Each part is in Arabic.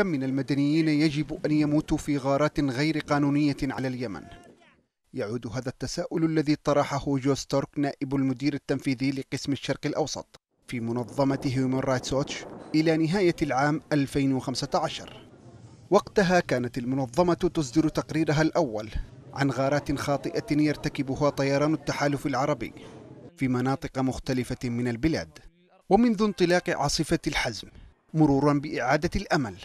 كم من المدنيين يجب أن يموتوا في غارات غير قانونية على اليمن؟ يعود هذا التساؤل الذي طرحه جو ستورك نائب المدير التنفيذي لقسم الشرق الأوسط في منظمة هيومن رايتس ووتش إلى نهاية العام 2015 وقتها كانت المنظمة تصدر تقريرها الأول عن غارات خاطئة يرتكبها طيران التحالف العربي في مناطق مختلفة من البلاد ومنذ انطلاق عاصفة الحزم مرورا بإعادة الأمل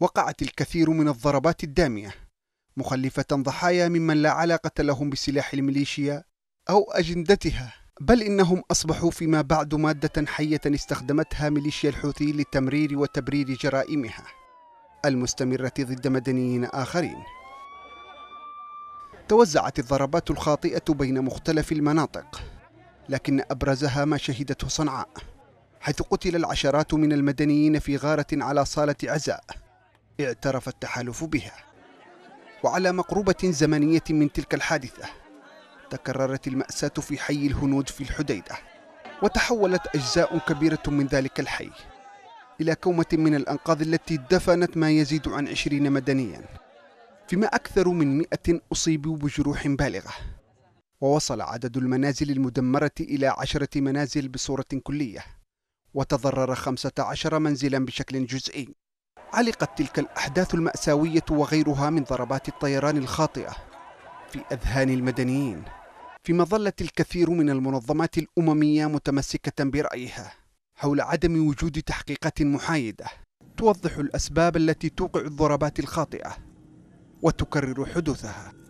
وقعت الكثير من الضربات الدامية مخلفة ضحايا ممن لا علاقة لهم بسلاح الميليشيا أو أجندتها بل إنهم أصبحوا فيما بعد مادة حية استخدمتها ميليشيا الحوثي لتمرير وتبرير جرائمها المستمرة ضد مدنيين آخرين توزعت الضربات الخاطئة بين مختلف المناطق لكن أبرزها ما شهدته صنعاء حيث قتل العشرات من المدنيين في غارة على صالة عزاء اعترف التحالف بها وعلى مقربة زمنية من تلك الحادثة تكررت المأساة في حي الهنود في الحديدة وتحولت أجزاء كبيرة من ذلك الحي إلى كومة من الأنقاض التي دفنت ما يزيد عن عشرين مدنيا فيما أكثر من مئة أصيبوا بجروح بالغة ووصل عدد المنازل المدمرة إلى عشرة منازل بصورة كلية وتضرر خمسة عشر منزلا بشكل جزئي علقت تلك الأحداث المأساوية وغيرها من ضربات الطيران الخاطئة في أذهان المدنيين فيما ظلت الكثير من المنظمات الأممية متمسكة برأيها حول عدم وجود تحقيقات محايدة توضح الأسباب التي توقع الضربات الخاطئة وتكرر حدوثها